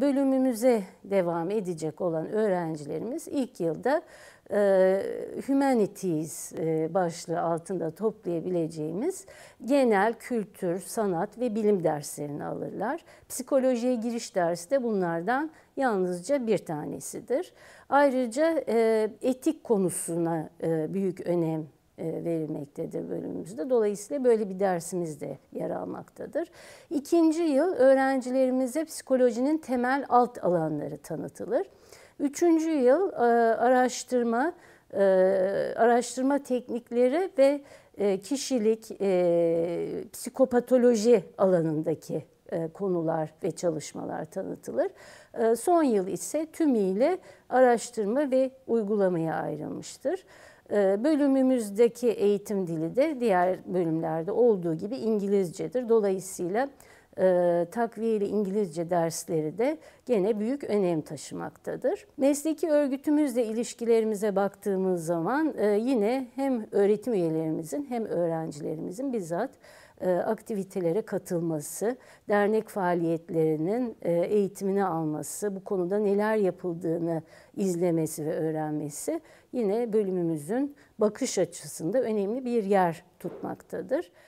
Bölümümüze devam edecek olan öğrencilerimiz ilk yılda e, Humanities e, başlığı altında toplayabileceğimiz genel kültür, sanat ve bilim derslerini alırlar. Psikolojiye giriş dersi de bunlardan yalnızca bir tanesidir. Ayrıca e, etik konusuna e, büyük önem e, verilmektedir bölümümüzde. Dolayısıyla böyle bir dersimiz de yer almaktadır. İkinci yıl öğrencilerimize psikolojinin temel alt alanları tanıtılır. Üçüncü yıl e, araştırma, e, araştırma teknikleri ve kişilik, psikopatoloji alanındaki konular ve çalışmalar tanıtılır. Son yıl ise tümüyle araştırma ve uygulamaya ayrılmıştır. Ee, bölümümüzdeki eğitim dili de diğer bölümlerde olduğu gibi İngilizcedir. Dolayısıyla e, takviyeli İngilizce dersleri de gene büyük önem taşımaktadır. Mesleki örgütümüzle ilişkilerimize baktığımız zaman e, yine hem öğretim üyelerimizin hem öğrencilerimizin bizzat e, aktivitelere katılması, dernek faaliyetlerinin e, eğitimini alması, bu konuda neler yapıldığını izlemesi ve öğrenmesi yine bölümümüzün bakış açısında önemli bir yer tutmaktadır.